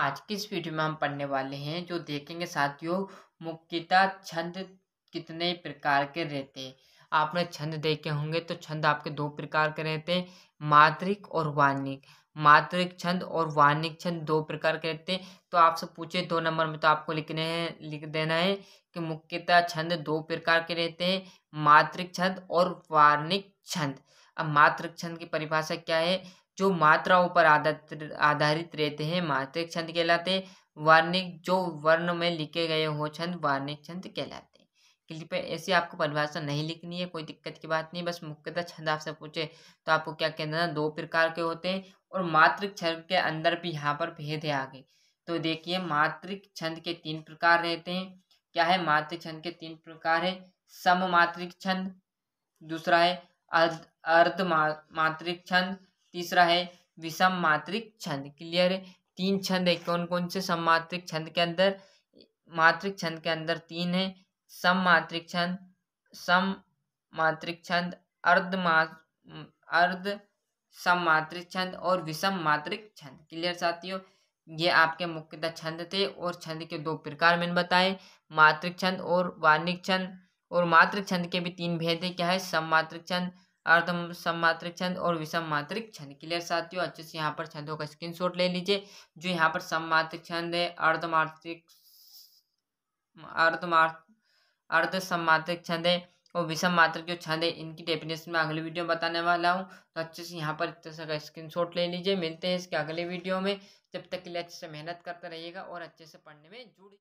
आज किस वीडियो में हम पढ़ने वाले हैं जो देखेंगे साथियों मुक्तिता छंद कितने प्रकार के रहते हैं आपने छंद देखे होंगे तो छंद आपके दो प्रकार के रहते हैं मात्रिक और वाणिक मात्रिक छंद और वाणिक छंद दो प्रकार के रहते हैं तो आपसे पूछे दो नंबर में तो आपको लिखने हैं लिख देना है कि मुख्यतः छंद दो प्रकार के रहते हैं मात्रिक छंद और वाणिक छंद अब मात्रिक छंद की परिभाषा क्या है जो मात्राओं पर आधारित रहते हैं मात्रिक छंद कहलाते वार्णिक जो वर्ण में लिखे गए हो छंद वार्णिक छंद कहलाते हैं क्लिप ऐसी आपको परिभाषा नहीं लिखनी है कोई दिक्कत की बात नहीं बस मुख्यतः छंद आपसे पूछे तो आपको क्या कहना दो प्रकार के होते हैं और मातृक छंद के अंदर भी यहाँ पर भेद है आगे तो देखिए मातृक छंद के तीन प्रकार रहते हैं क्या है मातृ छंद के तीन प्रकार है सम मातृक छंद दूसरा है अर्ध अर्ध छंद तीसरा है विषम मात्रिक छंद क्लियर है तीन छंद है कौन कौन से सममात्रिक छंद के अंदर मात्रिक छंद के अंदर तीन है सममात्रिक छंद सम मात्रिक छंद अर्ध मा अर्ध मात्रिक छंद और विषम मात्रिक छंद क्लियर साथियों ये आपके मुख्यतः छंद थे और छंद के दो प्रकार मैंने बताए मात्रिक छंद और वार्णिक छंद और मात्रिक छंद के भी तीन भेद है क्या है सम सममात्रिक छंद अर्ध सममात्रिक छंद और विषम मात्रिक छंद क्लियर साथियों अच्छे से यहाँ पर छंदों का स्क्रीनशॉट ले लीजिए जो यहाँ पर सममात्रिक छंद है अर्धमात्रिक अर्धमा अर्ध सममात्रिक छंद है और विषम मात्रक जो छंद है इनकी डेफिनेशन में अगले वीडियो में बताने वाला हूँ तो अच्छे से यहाँ पर इस तरह का स्क्रीनशॉट ले लीजिए मिलते हैं इसके अगले वीडियो में जब तक के लिए अच्छे से मेहनत करते रहिएगा और अच्छे से पढ़ने में जुड़